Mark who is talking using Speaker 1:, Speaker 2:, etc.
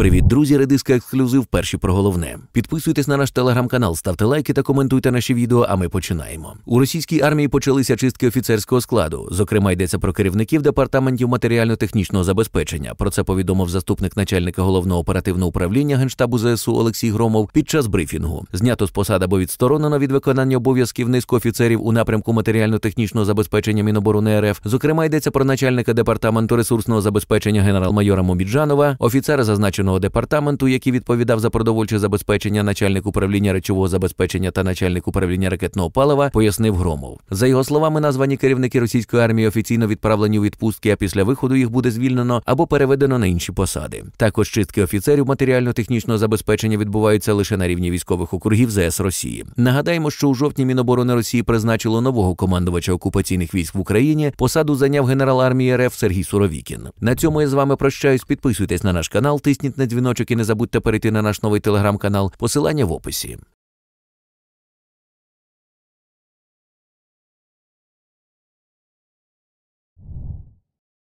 Speaker 1: Привіт, друзі, редиска ексклюзив. Перші про головне. Підписуйтесь на наш телеграм-канал, ставте лайки та коментуйте наші відео. А ми починаємо. У російській армії почалися чистки офіцерського складу. Зокрема, йдеться про керівників департаментів матеріально-технічного забезпечення. Про це повідомив заступник начальника головного оперативного управління генштабу ЗСУ Олексій Громов під час брифінгу. Знято з посад або відсторонено від виконання обов'язків низку офіцерів у напрямку матеріально-технічного забезпечення Міноборони РФ. Зокрема, йдеться про начальника департаменту ресурсного забезпечення генерал-майора Мобіджанова, офіцера зазначено аграрного департаменту, який відповідав за продовольче забезпечення, начальник управління речового забезпечення та начальник управління ракетного палива, пояснив Громов. За його словами, названі керівники російської армії офіційно відправлені у відпустки, а після виходу їх буде звільнено або переведено на інші посади. Також чистки офіцерів матеріально-технічного забезпечення відбуваються лише на рівні військових округів ЗС Росії. Нагадаємо, що у жовтні Міноборони Росії призначило нового командувача окупаційних військ в Україні. Посаду зайняв генерал армії РФ Сергій Суровікін. На цьому я з вами прощаюсь. Підписуйтесь на наш канал, тисніть на дзвіночок і не забудьте перейти на наш новий телеграм-канал. Посилання
Speaker 2: в описі.